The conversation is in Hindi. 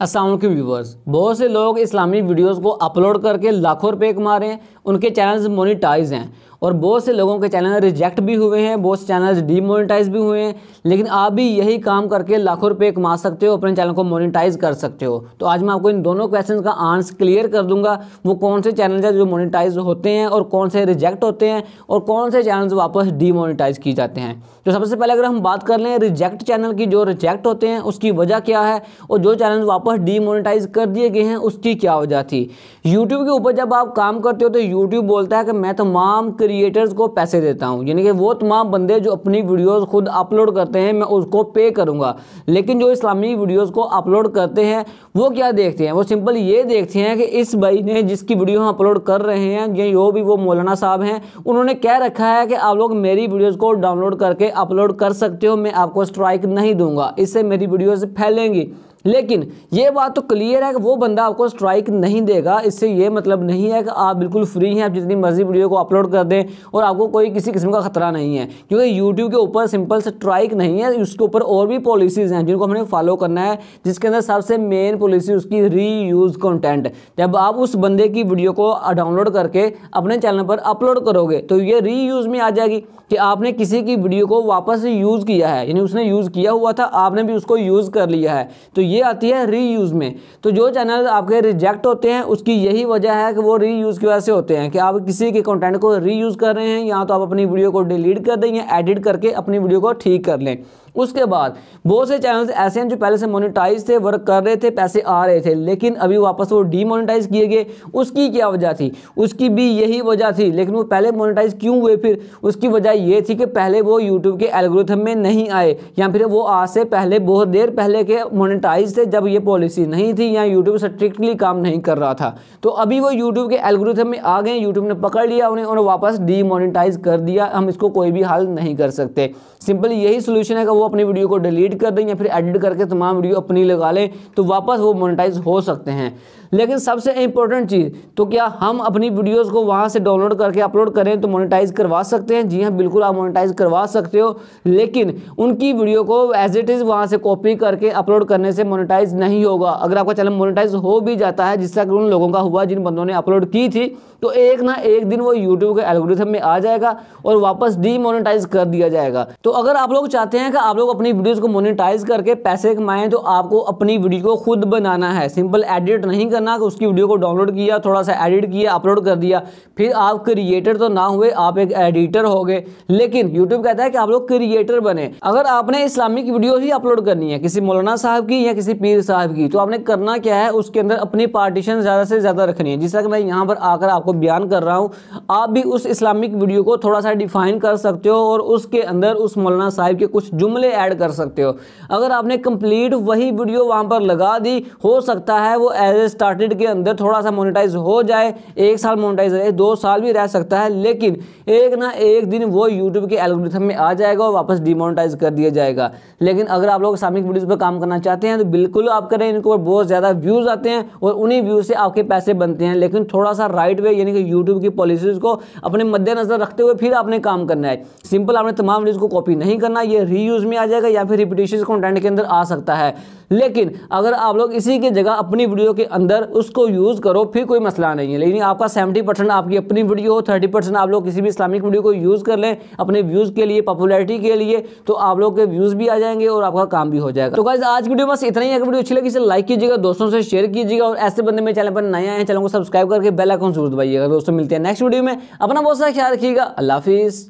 असल व्यूवर्स बहुत से लोग इस्लामी वीडियोस को अपलोड करके लाखों रुपए कमा रहे हैं उनके चैनल्स मोनिटाइज हैं और बहुत से लोगों के चैनल रिजेक्ट भी हुए हैं बहुत से चैनल डीमोनिटाइज भी हुए हैं लेकिन आप भी यही काम करके लाखों रुपये कमा सकते हो अपने चैनल को मोनिटाइज कर सकते हो तो आज मैं आपको इन दोनों क्वेश्चन का आंसर क्लियर कर दूंगा वो कौन से चैनल है जो मोनिटाइज होते हैं और कौन से रिजेक्ट होते हैं और कौन से चैनल वापस डीमोनिटाइज किए जाते हैं तो सबसे पहले अगर हम बात कर लें रिजेक्ट चैनल की जो रिजेक्ट होते हैं उसकी वजह क्या है और जो चैनल वापस डीमोनिटाइज कर दिए गए हैं उसकी क्या वजह थी यूट्यूब के ऊपर जब आप काम करते हो तो यूट्यूब बोलता है कि मैं तमाम क्रिएटर्स को पैसे देता हूँ यानी कि वो तमाम बंदे जो अपनी वीडियोस खुद अपलोड करते हैं मैं उसको पे करूँगा लेकिन जो इस्लामी वीडियोस को अपलोड करते हैं वो क्या देखते हैं वो सिंपल ये देखते हैं कि इस भाई ने जिसकी वीडियो हम अपलोड कर रहे हैं या यो भी वो मौलाना साहब हैं उन्होंने कह रखा है कि आप लोग मेरी वीडियोज़ को डाउनलोड करके अपलोड कर सकते हो मैं आपको स्ट्राइक नहीं दूँगा इससे मेरी वीडियोज़ फैलेंगी लेकिन ये बात तो क्लियर है कि वो बंदा आपको स्ट्राइक नहीं देगा इससे ये मतलब नहीं है कि आप बिल्कुल फ्री हैं आप जितनी मर्जी वीडियो को अपलोड कर दें और आपको कोई किसी किस्म का खतरा नहीं है क्योंकि यूट्यूब के ऊपर सिंपल स्ट्राइक नहीं है उसके ऊपर और भी पॉलिसीज़ हैं जिनको हमें फॉलो करना है जिसके अंदर सबसे मेन पॉलिसी उसकी री यूज़ कंटेंट जब आप उस बंदे की वीडियो को डाउनलोड करके अपने चैनल पर अपलोड करोगे तो ये री यूज़ में आ जाएगी कि आपने किसी की वीडियो को वापस यूज़ किया है यानी उसने यूज़ किया हुआ था आपने भी उसको यूज़ कर लिया है तो ये आती है रीयूज़ में तो जो चैनल आपके रिजेक्ट होते हैं उसकी यही वजह है कि वो रीयूज़ की वजह से होते हैं कि आप किसी के कंटेंट को रीयूज़ कर रहे हैं या तो आप अपनी वीडियो को डिलीट कर दें या एडिट करके अपनी वीडियो को ठीक कर लें उसके बाद बहुत से चैनल्स ऐसे हैं जो पहले से मोनिटाइज थे वर्क कर रहे थे पैसे आ रहे थे लेकिन अभी वापस वो डीमोनिटाइज किए गए उसकी क्या वजह थी उसकी भी यही वजह थी लेकिन वो पहले मोनिटाइज क्यों हुए फिर उसकी वजह ये थी कि पहले वो यूट्यूब के एलग्रोथम में नहीं आए या फिर वो आज से पहले बहुत देर पहले के मोनिटाइज थे जब ये पॉलिसी नहीं थी या यूट्यूब स्ट्रिक्टली काम नहीं कर रहा था तो अभी वो यूट्यूब के एलग्रोथम में आ गए यूट्यूब ने पकड़ लिया उन्हें और वापस डीमोनिटाइज कर दिया हम इसको कोई भी हल नहीं कर सकते सिंपल यही सोल्यूशन है कि वो अपनी वीडियो को डिलीट कर दें या फिर एडिट करके तमाम वीडियो अपनी लगा लें तो वापस वो मोनेटाइज हो सकते हैं लेकिन सबसे इंपॉर्टेंट चीज़ तो क्या हम अपनी वीडियोस को वहाँ से डाउनलोड करके अपलोड करें तो मोनेटाइज करवा सकते हैं जी हाँ बिल्कुल आप मोनेटाइज करवा सकते हो लेकिन उनकी वीडियो को एज इट इज़ वहाँ से कॉपी करके अपलोड करने से मोनेटाइज नहीं होगा अगर आपका चैनल मोनेटाइज हो भी जाता है जिस तरह उन लोगों का हुआ जिन बंदों ने अपलोड की थी तो एक ना एक दिन वो यूट्यूब के एलगोरिथम में आ जाएगा और वापस डीमोनेटाइज कर दिया जाएगा तो अगर आप लोग चाहते हैं कि आप लोग अपनी वीडियोस को मोनेटाइज करके पैसे कमाएं तो आपको अपनी वीडियो को खुद बनाना है सिंपल एडिट नहीं करना कि उसकी वीडियो को डाउनलोड किया थोड़ा सा एडिट किया अपलोड कर दिया फिर आप क्रिएटर तो ना हुए आप एक एडिटर हो गए लेकिन यूट्यूब कहता है कि आप लोग क्रिएटर बने अगर आपने इस्लामिक वीडियो ही अपलोड करनी है किसी मौलाना साहब की या किसी पीर साहब की तो आपने करना क्या है उसके अंदर अपनी पार्टीशन ज़्यादा से ज़्यादा रखनी है जिस तरह मैं यहाँ पर आकर आपको बयान कर रहा हूँ आप भी उस इस्लामिक वीडियो को थोड़ा सा डिफाइन कर सकते हो और उसके अंदर उस मौलाना साहब के कुछ जुम्मे फॉर्मूले ऐड कर सकते हो अगर आपने कंप्लीट वही वीडियो वहां पर लगा दी हो सकता है वो एज ए स्टार्टेड के अंदर थोड़ा सा मोनिटाइज हो जाए एक साल मोनिटाइज रहे दो साल भी रह सकता है लेकिन एक ना एक दिन वो यूट्यूब के एल्गोरिथम में आ जाएगा और वापस डिमोनिटाइज कर दिया जाएगा लेकिन अगर आप लोग सामिक वीडियोज़ पर काम करना चाहते हैं तो बिल्कुल आप करें इनको बहुत ज़्यादा व्यूज़ आते हैं और उन्हीं व्यूज़ से आपके पैसे बनते हैं लेकिन थोड़ा सा राइट वे यानी कि यूट्यूब की पॉलिसीज़ को अपने मद्देनज़र रखते हुए फिर आपने काम करना है सिंपल आपने तमाम वीडियोज़ को कॉपी नहीं करना ये रीयूज़ में आ जाएगा या फिर रिपीटेशन कंटेंट के अंदर आ सकता है लेकिन अगर आप लोग इसी की जगह अपनी वीडियो के अंदर उसको यूज़ करो फिर कोई मसला नहीं है लेकिन आपका सेवेंटी परसेंट आपकी अपनी वीडियो हो थर्टी परसेंट आप लोग किसी भी इस्लामिक वीडियो को यूज़ कर लें अपने व्यूज़ के लिए पॉपुलरिटी के लिए तो आप लोग के व्यूज़ भी आ जाएंगे और आपका काम भी हो जाएगा तो गाइज आज की वीडियो बस इतना ही अगर वीडियो अच्छी लगी इसे लाइक कीजिएगा दोस्तों से शेयर कीजिएगा और ऐसे बंदे मेरे चैनल पर नए आए चैनल को सब्सक्राइब करके बेलाइकॉन जरूर दबाइएगा दोस्तों मिलते हैं नेक्स्ट वीडियो में अपना बहुत सारा ख्याल रखिएगा अल्लाह हाफिज़